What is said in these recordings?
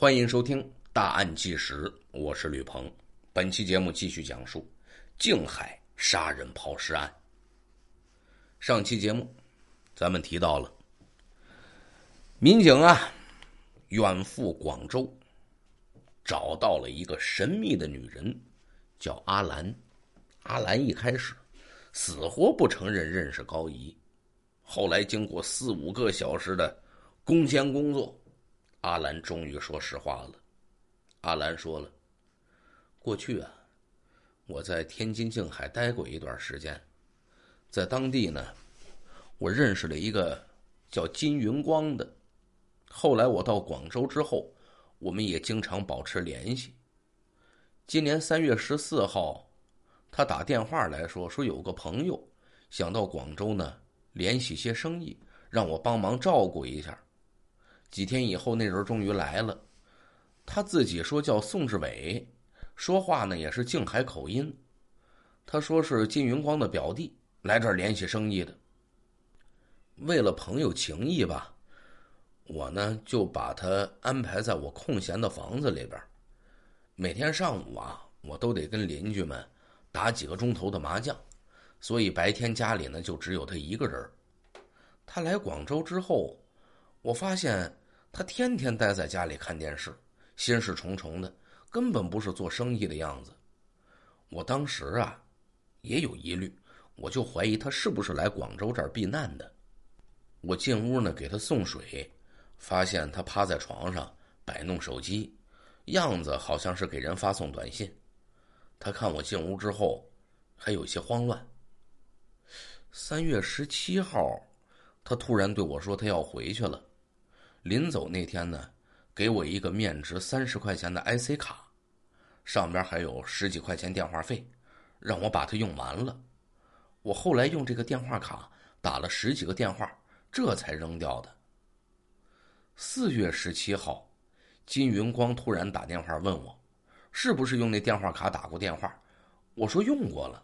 欢迎收听《大案纪实》，我是吕鹏。本期节目继续讲述静海杀人抛尸案。上期节目，咱们提到了民警啊远赴广州，找到了一个神秘的女人，叫阿兰。阿兰一开始死活不承认认识高仪，后来经过四五个小时的攻坚工作。阿兰终于说实话了。阿兰说了：“过去啊，我在天津静海待过一段时间，在当地呢，我认识了一个叫金云光的。后来我到广州之后，我们也经常保持联系。今年三月十四号，他打电话来说，说有个朋友想到广州呢，联系些生意，让我帮忙照顾一下。”几天以后，那人终于来了。他自己说叫宋志伟，说话呢也是静海口音。他说是金云光的表弟，来这儿联系生意的。为了朋友情谊吧，我呢就把他安排在我空闲的房子里边。每天上午啊，我都得跟邻居们打几个钟头的麻将，所以白天家里呢就只有他一个人。他来广州之后。我发现他天天待在家里看电视，心事重重的，根本不是做生意的样子。我当时啊，也有疑虑，我就怀疑他是不是来广州这儿避难的。我进屋呢，给他送水，发现他趴在床上摆弄手机，样子好像是给人发送短信。他看我进屋之后，还有些慌乱。三月十七号，他突然对我说：“他要回去了。”临走那天呢，给我一个面值三十块钱的 IC 卡，上边还有十几块钱电话费，让我把它用完了。我后来用这个电话卡打了十几个电话，这才扔掉的。四月十七号，金云光突然打电话问我，是不是用那电话卡打过电话？我说用过了，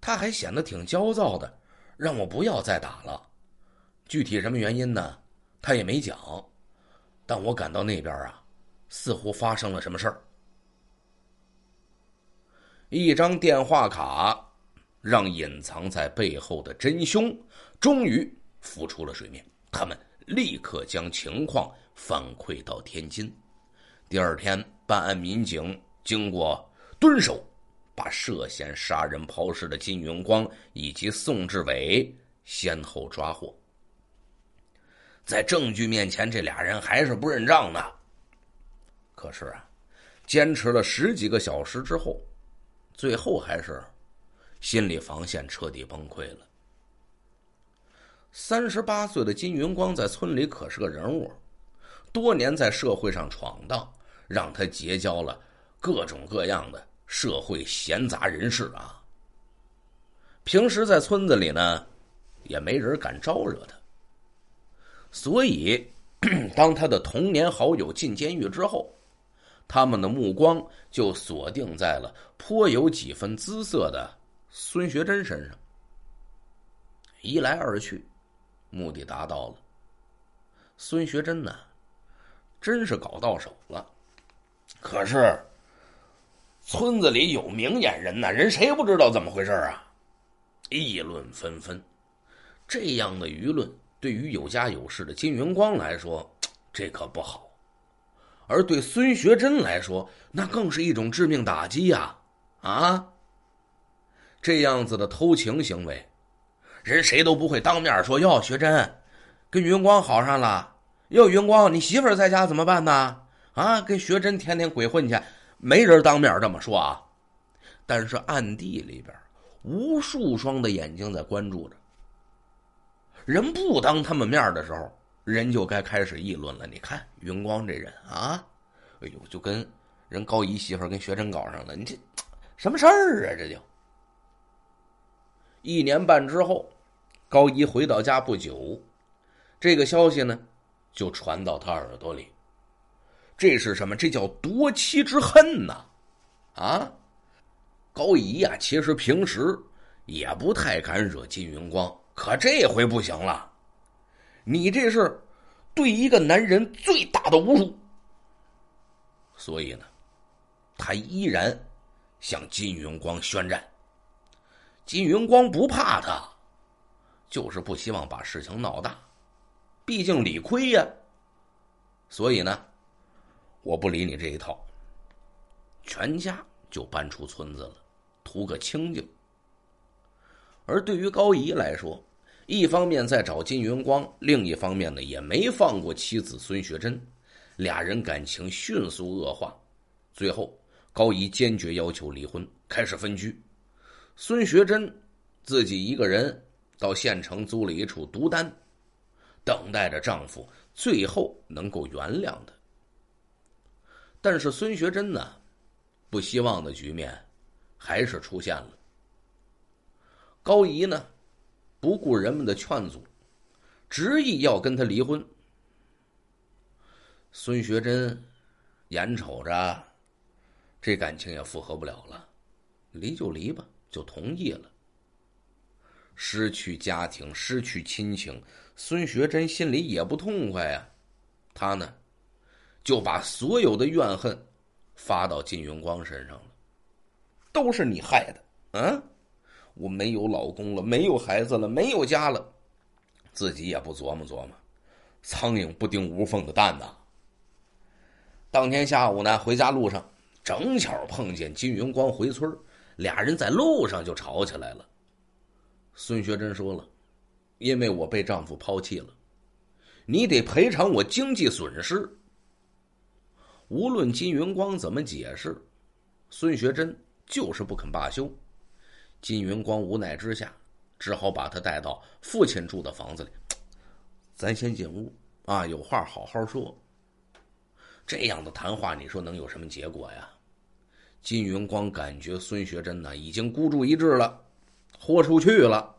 他还显得挺焦躁的，让我不要再打了。具体什么原因呢？他也没讲，但我感到那边啊，似乎发生了什么事儿。一张电话卡，让隐藏在背后的真凶终于浮出了水面。他们立刻将情况反馈到天津。第二天，办案民警经过蹲守，把涉嫌杀人抛尸的金云光以及宋志伟先后抓获。在证据面前，这俩人还是不认账的。可是啊，坚持了十几个小时之后，最后还是心理防线彻底崩溃了。三十八岁的金云光在村里可是个人物，多年在社会上闯荡，让他结交了各种各样的社会闲杂人士啊。平时在村子里呢，也没人敢招惹他。所以，当他的童年好友进监狱之后，他们的目光就锁定在了颇有几分姿色的孙学珍身上。一来二去，目的达到了。孙学珍呢，真是搞到手了。可是，村子里有明眼人呐，人谁不知道怎么回事啊？议论纷纷，这样的舆论。对于有家有室的金云光来说，这可不好；而对孙学珍来说，那更是一种致命打击呀！啊，这样子的偷情行为，人谁都不会当面说。要学珍，跟云光好上了，哟，云光你媳妇在家怎么办呢？啊，跟学珍天天鬼混去，没人当面这么说啊。但是暗地里边，无数双的眼睛在关注着。人不当他们面的时候，人就该开始议论了。你看云光这人啊，哎呦，就跟人高仪媳妇跟学真搞上了，你这什么事儿啊？这就一年半之后，高一回到家不久，这个消息呢就传到他耳朵里。这是什么？这叫夺妻之恨呐！啊，高一呀，其实平时也不太敢惹金云光。可这回不行了，你这是对一个男人最大的侮辱。所以呢，他依然向金云光宣战。金云光不怕他，就是不希望把事情闹大，毕竟理亏呀。所以呢，我不理你这一套，全家就搬出村子了，图个清静。而对于高姨来说，一方面在找金云光，另一方面呢也没放过妻子孙学珍，俩人感情迅速恶化，最后高仪坚决要求离婚，开始分居。孙学珍自己一个人到县城租了一处独单，等待着丈夫最后能够原谅她。但是孙学珍呢，不希望的局面还是出现了。高仪呢？不顾人们的劝阻，执意要跟他离婚。孙学珍眼瞅着这感情也复合不了了，离就离吧，就同意了。失去家庭，失去亲情，孙学珍心里也不痛快呀。他呢，就把所有的怨恨发到金永光身上了，都是你害的，嗯。我没有老公了，没有孩子了，没有家了，自己也不琢磨琢磨，苍蝇不叮无缝的蛋呐。当天下午呢，回家路上，正巧碰见金云光回村，俩人在路上就吵起来了。孙学珍说了：“因为我被丈夫抛弃了，你得赔偿我经济损失。”无论金云光怎么解释，孙学珍就是不肯罢休。金云光无奈之下，只好把他带到父亲住的房子里。咱先进屋啊，有话好好说。这样的谈话，你说能有什么结果呀？金云光感觉孙学珍呢，已经孤注一掷了，豁出去了。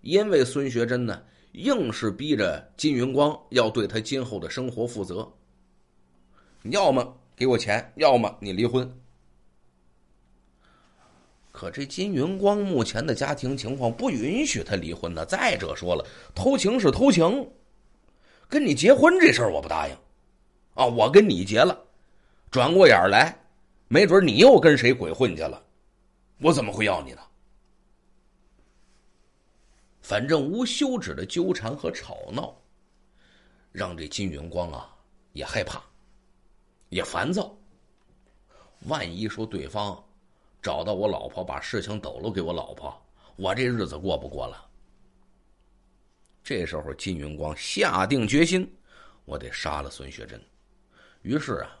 因为孙学珍呢，硬是逼着金云光要对他今后的生活负责。要么给我钱，要么你离婚。可这金云光目前的家庭情况不允许他离婚呢。再者说了，偷情是偷情，跟你结婚这事儿我不答应。啊，我跟你结了，转过眼儿来，没准你又跟谁鬼混去了，我怎么会要你呢？反正无休止的纠缠和吵闹，让这金云光啊也害怕，也烦躁。万一说对方……找到我老婆，把事情抖搂给我老婆，我这日子过不过了？这时候，金云光下定决心，我得杀了孙学珍。于是啊，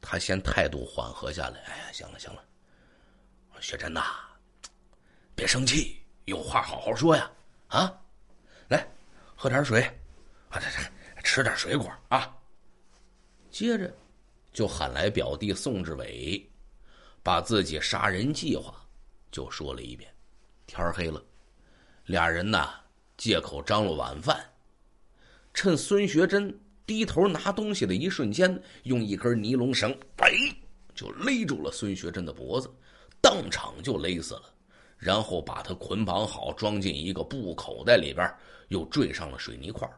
他先态度缓和下来，哎呀，行了行了，学珍呐，别生气，有话好好说呀，啊，来，喝点水，吃点水果啊。接着，就喊来表弟宋志伟。把自己杀人计划就说了一遍。天黑了，俩人呢借口张罗晚饭，趁孙学珍低头拿东西的一瞬间，用一根尼龙绳，哎，就勒住了孙学珍的脖子，当场就勒死了。然后把他捆绑好，装进一个布口袋里边，又坠上了水泥块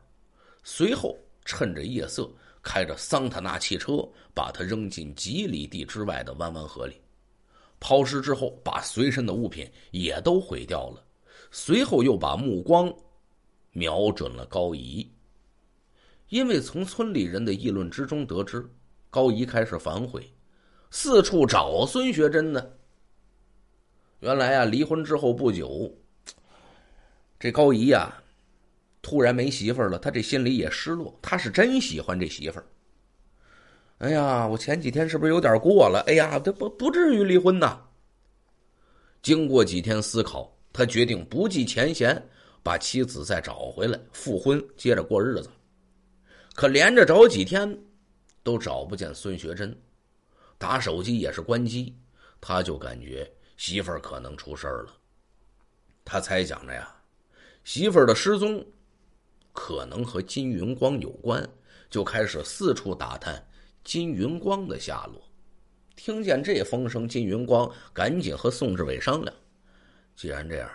随后趁着夜色，开着桑塔纳汽车，把他扔进几里地之外的弯弯河里。抛尸之后，把随身的物品也都毁掉了，随后又把目光瞄准了高仪。因为从村里人的议论之中得知，高仪开始反悔，四处找孙学珍呢。原来啊，离婚之后不久，这高仪呀，突然没媳妇儿了，他这心里也失落。他是真喜欢这媳妇儿。哎呀，我前几天是不是有点过了？哎呀，这不不至于离婚呐。经过几天思考，他决定不计前嫌，把妻子再找回来复婚，接着过日子。可连着找几天都找不见孙学珍，打手机也是关机，他就感觉媳妇儿可能出事儿了。他猜想着呀，媳妇儿的失踪可能和金云光有关，就开始四处打探。金云光的下落，听见这风声，金云光赶紧和宋志伟商量。既然这样，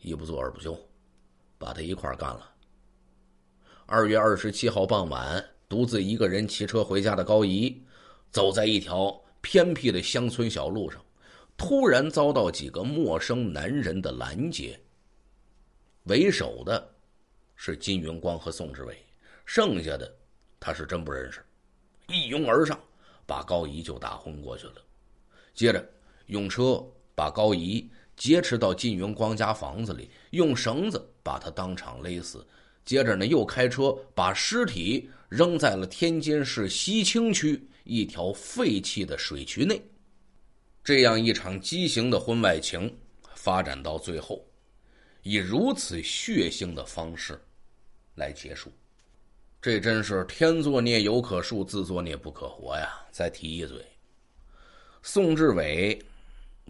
一不做二不休，把他一块干了。二月二十七号傍晚，独自一个人骑车回家的高仪，走在一条偏僻的乡村小路上，突然遭到几个陌生男人的拦截。为首的，是金云光和宋志伟，剩下的他是真不认识。一拥而上，把高仪就打昏过去了。接着，用车把高仪劫持到靳云光家房子里，用绳子把他当场勒死。接着呢，又开车把尸体扔在了天津市西青区一条废弃的水渠内。这样一场畸形的婚外情，发展到最后，以如此血腥的方式来结束。这真是天作孽犹可恕，自作孽不可活呀！再提一嘴，宋志伟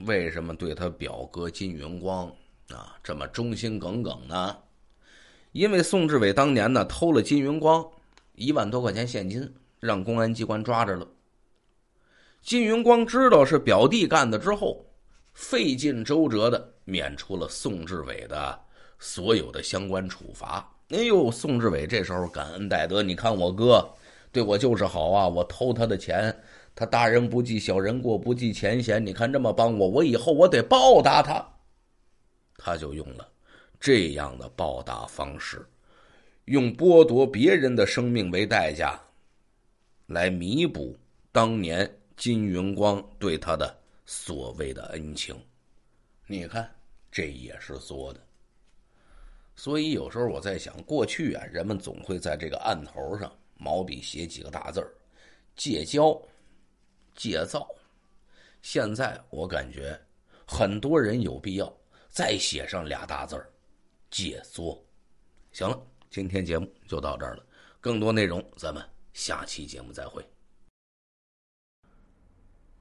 为什么对他表哥金云光啊这么忠心耿耿呢？因为宋志伟当年呢偷了金云光一万多块钱现金，让公安机关抓着了。金云光知道是表弟干的之后，费尽周折的免除了宋志伟的所有的相关处罚。哎呦，宋志伟这时候感恩戴德，你看我哥对我就是好啊！我偷他的钱，他大人不计小人过，不计前嫌。你看这么帮我，我以后我得报答他。他就用了这样的报答方式，用剥夺别人的生命为代价，来弥补当年金云光对他的所谓的恩情。你看，这也是做的。所以有时候我在想，过去啊，人们总会在这个案头上毛笔写几个大字儿，“戒骄，戒躁。”现在我感觉，很多人有必要再写上俩大字儿，“戒作。”行了，今天节目就到这儿了。更多内容，咱们下期节目再会。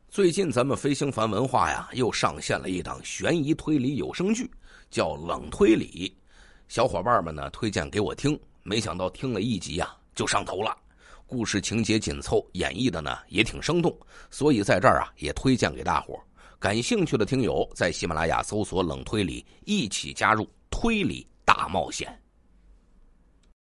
最近，咱们飞星凡文化呀，又上线了一档悬疑推理有声剧，叫《冷推理》。小伙伴们呢推荐给我听，没想到听了一集呀就上头了，故事情节紧凑，演绎的呢也挺生动，所以在这儿啊也推荐给大伙感兴趣的听友在喜马拉雅搜索“冷推理”，一起加入推理大冒险。